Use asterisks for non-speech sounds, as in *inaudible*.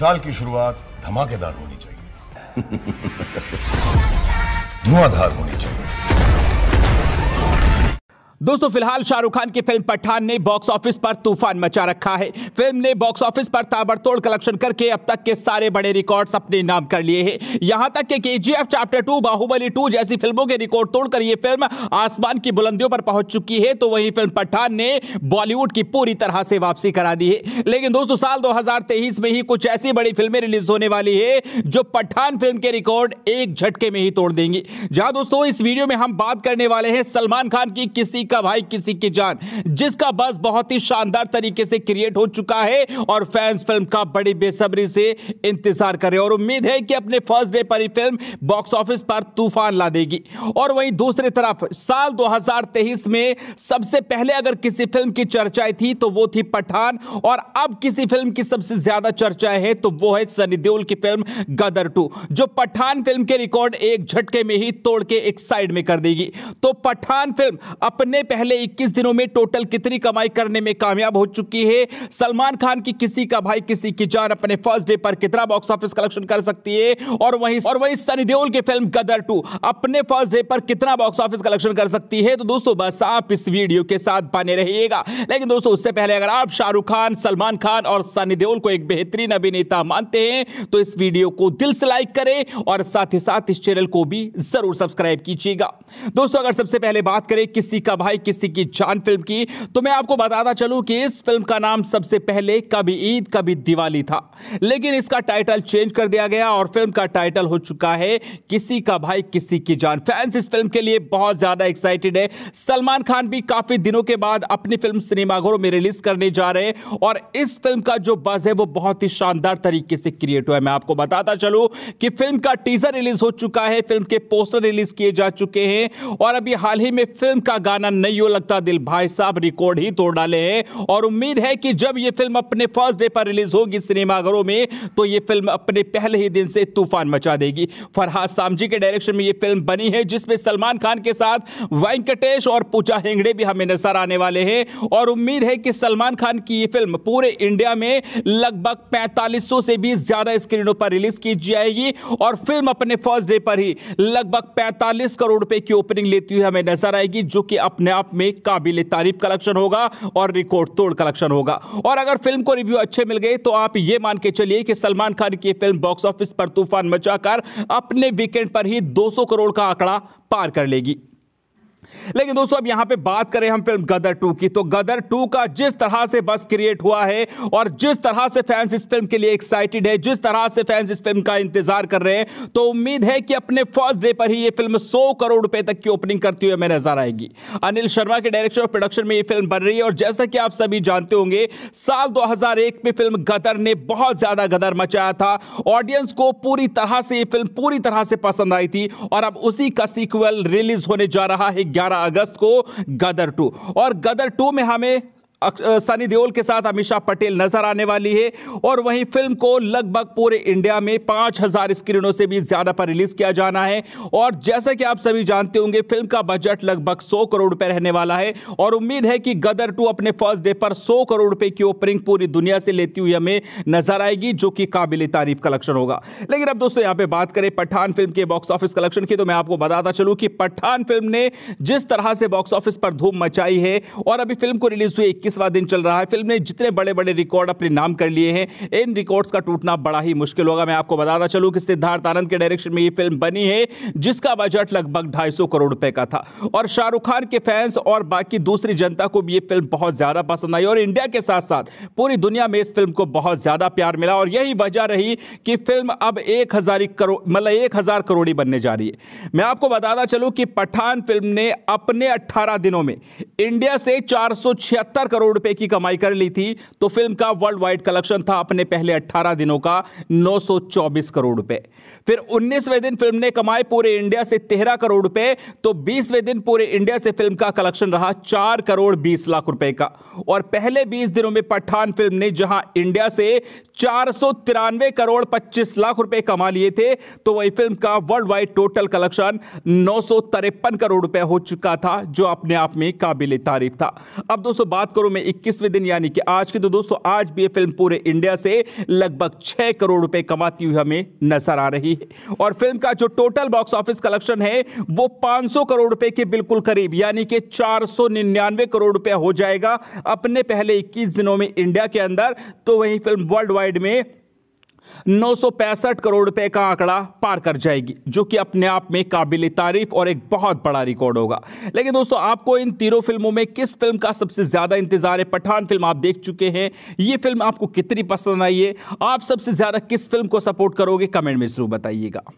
साल की शुरुआत धमाकेदार होनी चाहिए *laughs* धुआंधार होनी चाहिए दोस्तों फिलहाल शाहरुख खान की फिल्म पठान ने बॉक्स ऑफिस पर तूफान मचा रखा है फिल्म ने बॉक्स ऑफिस पर ताबड़तोड़ कलेक्शन करके अब तक के सारे बड़े रिकॉर्ड्स अपने नाम कर लिए हैं यहां तक कि F chapter two Baahubali two जैसी फिल्मों के रिकॉर्ड तोड़कर ये फिल्म आसमान की बुलंदियों पर पहुंच चुकी है तो वही फिल्म पठान ने बॉलीवुड की पूरी तरह से वापसी करा दी है लेकिन दोस्तों साल दो में ही कुछ ऐसी बड़ी फिल्में रिलीज होने वाली है जो पठान फिल्म के रिकॉर्ड एक झटके में ही तोड़ देंगी जहां दोस्तों इस वीडियो में हम बात करने वाले हैं सलमान खान की किसी का भाई किसी की जान जिसका बस बहुत ही शानदार तरीके से क्रिएट हो चुका है और फैंस फिल्म का बड़ी बेसब्री से इंतजार हैं और उम्मीद है कि अपने फर्स्ट डे पर फिल्म बॉक्स ऑफिस पर तूफान ला देगी और वहीं दूसरी तरफ साल दो में सबसे पहले अगर किसी फिल्म की चर्चाएं थी तो वो थी पठान और अब किसी फिल्म की सबसे ज्यादा चर्चा है तो वो है सनी देओल की फिल्म गदर टू जो पठान फिल्म के रिकॉर्ड एक झटके में ही तोड़ के एक साइड में कर देगी तो पठान फिल्म अपने अपने पहले 21 दिनों में टोटल कितनी कमाई करने में कामयाब हो चुकी है सलमान खान की किसी का भाई किसी की जान अपने फर्स्ट डे पर कितना बॉक्स ऑफिस कलेक्शन कर सकती है और वहीं और वहीं सनी देओल की फिल्म गदर टू अपने फर्स्ट डे पर कितना बॉक्स ऑफिस कलेक्शन कर सकती है तो दोस्तों बस आप इस वीडियो के साथ बने रहिएगा लेकिन दोस्तों उससे पहले अगर आप शाहरुख खान सलमान खान और सनी देओल को एक बेहतरीन अभिनेता मानते हैं तो इस वीडियो को दिल से लाइक करें और साथ ही साथ इस चैनल को भी जरूर सब्सक्राइब कीजिएगा दोस्तों अगर सबसे पहले बात करें किसी का भाई भाई किसी की जान फिल्म की तो मैं आपको बताता चलूं कि इस फिल्म का नाम सबसे पहले कभी ईद कभी दिवाली था लेकिन इसका टाइटल चेंज कर दिया गया और फिल्म का टाइटल हो चुका है किसी का भाई किसी की जान फैंस इस फिल्म के लिए बहुत ज्यादा एक्साइटेड है सलमान खान भी काफी दिनों के बाद अपनी फिल्म सिनेमाघरों में रिलीज करने जा रहे हैं और इस फिल्म का जो बज है वो बहुत ही शानदार तरीके से क्रिएट हुआ है मैं आपको बताता चलूं कि फिल्म का टीजर रिलीज हो चुका है फिल्म के पोस्टर रिलीज किए जा चुके हैं और अभी हाल ही में फिल्म का गाना नहीं हो लगता दिल भाई साहब रिकॉर्ड ही तोड़ डाले हैं और उम्मीद है कि जब ये फिल्म अपने फर्स्ट डे पर रिलीज होगी सिनेमाघरों में तो ये फिल्म अपने पहले ही दिन से तूफान मचा देगी फरहाद सामजी के डायरेक्शन में ये फिल्म बनी है जिसमें सलमान खान के साथ वेंकटेश और पूजा हेंगड़े भी हमें नजर आने वाले हैं और उम्मीद है कि सलमान खान की ये फिल्म पूरे इंडिया में लगभग 4500 से भी ज्यादा स्क्रीनों पर रिलीज की जाएगी और फिल्म अपने फर्स्ट डे पर ही लगभग पैंतालीस करोड़ रुपए की ओपनिंग लेती हुई हमें नजर आएगी जो कि अपने अपने आप में काबिल तारीफ कलेक्शन होगा और रिकॉर्ड तोड़ कलेक्शन होगा और अगर फिल्म को रिव्यू अच्छे मिल गए तो आप ये मान के चलिए कि सलमान खान की फिल्म बॉक्स ऑफिस पर तूफान मचाकर अपने वीकेंड पर ही 200 करोड़ का आंकड़ा पार कर लेगी लेकिन दोस्तों अब यहां पे बात करें हम फिल्म गदर टू की तो गदर टू का जिस तरह से बस क्रिएट हुआ है और जिस तरह से फैंस इस फिल्म के लिए एक्साइटेड है जिस तरह से फैंस इस फिल्म का इंतजार कर रहे हैं तो उम्मीद है कि अपने फर्स्ट डे पर ही ये फिल्म सौ करोड़ रुपए तक की ओपनिंग करती हुई हमें नजर आएगी अनिल शर्मा के डायरेक्शन और प्रोडक्शन में यह फिल्म बन रही है और जैसा कि आप सभी जानते होंगे साल दो में फिल्म गदर ने बहुत ज्यादा गदर मचाया था ऑडियंस को पूरी तरह से यह फिल्म पूरी तरह से पसंद आई थी और अब उसी का सीक्वल रिलीज होने जा रहा है 11 अगस्त को गदर टू और गदर टू में हमें सनी देओल के साथ अमीषा पटेल नजर आने वाली है और वहीं फिल्म को लगभग पूरे इंडिया में पांच हज़ार स्क्रीनों से भी ज़्यादा पर रिलीज़ किया जाना है और जैसा कि आप सभी जानते होंगे फिल्म का बजट लगभग सौ करोड़ रुपए रहने वाला है और उम्मीद है कि गदर टू अपने फर्स्ट डे पर सौ करोड़ रुपए की ओपनिंग पूरी दुनिया से लेती हुई हमें नजर आएगी जो कि काबिल तारीफ कलेक्शन होगा लेकिन अब दोस्तों यहां पर बात करें पठान फिल्म के बॉक्स ऑफिस कलेक्शन की तो मैं आपको बताता चलू कि पठान फिल्म ने जिस तरह से बॉक्स ऑफिस पर धूम मचाई है और अभी फिल्म को रिलीज हुई इक्कीस इक्कीसवा दिन चल रहा है फिल्म ने जितने बड़े बड़े रिकॉर्ड अपने नाम कर लिए हैं इन रिकॉर्ड्स का टूटना बड़ा ही मुश्किल होगा मैं आपको बताता चलूँ कि सिद्धार्थ आनंद के डायरेक्शन में ये फिल्म बनी है जिसका बजट लगभग ढाई करोड़ रुपए का था और शाहरुख खान के फैंस और बाकी दूसरी जनता को भी ये फिल्म बहुत ज़्यादा पसंद आई और इंडिया के साथ साथ पूरी दुनिया में इस फिल्म को बहुत ज़्यादा प्यार मिला और यही वजह रही कि फिल्म अब एक करोड़ मतलब एक करोड़ी बनने जा रही है मैं आपको बताता चलूँ कि पठान फिल्म ने अपने अट्ठारह दिनों में इंडिया से चार करोड़ करोड़ रुपए की कमाई कर ली थी तो फिल्म का वर्ल्ड वाइड कलेक्शन था अपने पहले 18 दिनों का 924 करोड़ रुपए फिर 19वें दिन फिल्म ने कमाए पूरे इंडिया से 13 करोड़ रुपए तो 20वें दिन पूरे इंडिया से फिल्म का कलेक्शन रहा 4 करोड़ 20 लाख रुपए का और पहले 20 दिनों में पठान फिल्म ने जहां इंडिया से चार करोड़ 25 लाख रुपए कमा लिए थे तो वही फिल्म का वर्ल्ड वाइड टोटल कलेक्शन नौ करोड़ रुपए हो चुका था जो अपने आप में काबिल तारीफ था अब दोस्तों बात करूं करोड़ में इक्कीसवें दिन यानी कि आज के तो दोस्तों आज भी ये फिल्म पूरे इंडिया से लगभग छह करोड़ रुपए कमाती हुई हमें नजर आ रही है और फिल्म का जो टोटल बॉक्स ऑफिस कलेक्शन है वो पांच करोड़ रुपए के बिल्कुल करीब यानी कि चार करोड़ रुपया हो जाएगा अपने पहले इक्कीस दिनों में इंडिया के अंदर तो वही फिल्म वर्ल्ड वाइड में 965 करोड़ रुपए का आंकड़ा पार कर जाएगी जो कि अपने आप में काबिल तारीफ और एक बहुत बड़ा रिकॉर्ड होगा लेकिन दोस्तों आपको इन तीनों फिल्मों में किस फिल्म का सबसे ज़्यादा इंतज़ार है पठान फिल्म आप देख चुके हैं ये फिल्म आपको कितनी पसंद आई है आप सबसे ज़्यादा किस फिल्म को सपोर्ट करोगे कमेंट में ज़रूर बताइएगा